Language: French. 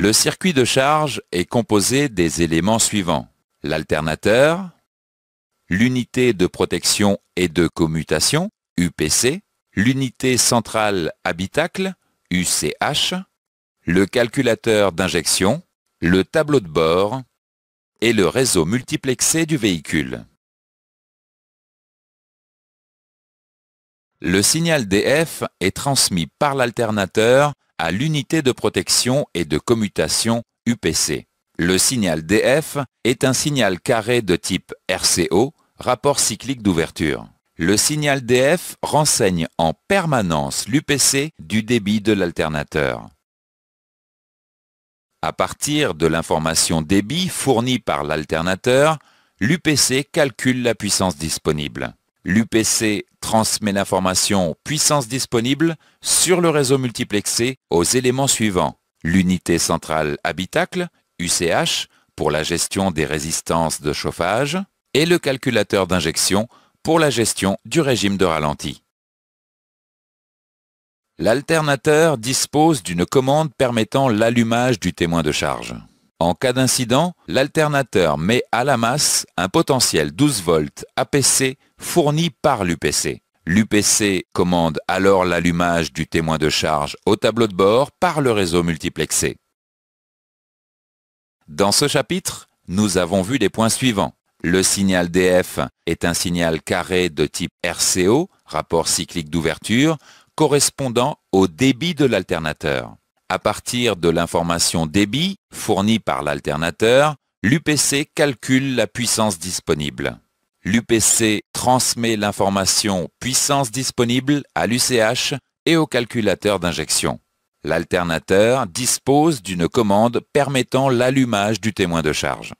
Le circuit de charge est composé des éléments suivants. L'alternateur, l'unité de protection et de commutation, UPC, l'unité centrale habitacle, UCH, le calculateur d'injection, le tableau de bord et le réseau multiplexé du véhicule. Le signal DF est transmis par l'alternateur à l'unité de protection et de commutation UPC. Le signal DF est un signal carré de type RCO, rapport cyclique d'ouverture. Le signal DF renseigne en permanence l'UPC du débit de l'alternateur. À partir de l'information débit fournie par l'alternateur, l'UPC calcule la puissance disponible. L'UPC transmet l'information puissance disponible sur le réseau multiplexé aux éléments suivants. L'unité centrale habitacle, UCH, pour la gestion des résistances de chauffage, et le calculateur d'injection pour la gestion du régime de ralenti. L'alternateur dispose d'une commande permettant l'allumage du témoin de charge. En cas d'incident, l'alternateur met à la masse un potentiel 12 volts APC fourni par l'UPC. L'UPC commande alors l'allumage du témoin de charge au tableau de bord par le réseau multiplexé. Dans ce chapitre, nous avons vu les points suivants. Le signal DF est un signal carré de type RCO, rapport cyclique d'ouverture, correspondant au débit de l'alternateur. À partir de l'information débit fournie par l'alternateur, l'UPC calcule la puissance disponible. L'UPC transmet l'information puissance disponible à l'UCH et au calculateur d'injection. L'alternateur dispose d'une commande permettant l'allumage du témoin de charge.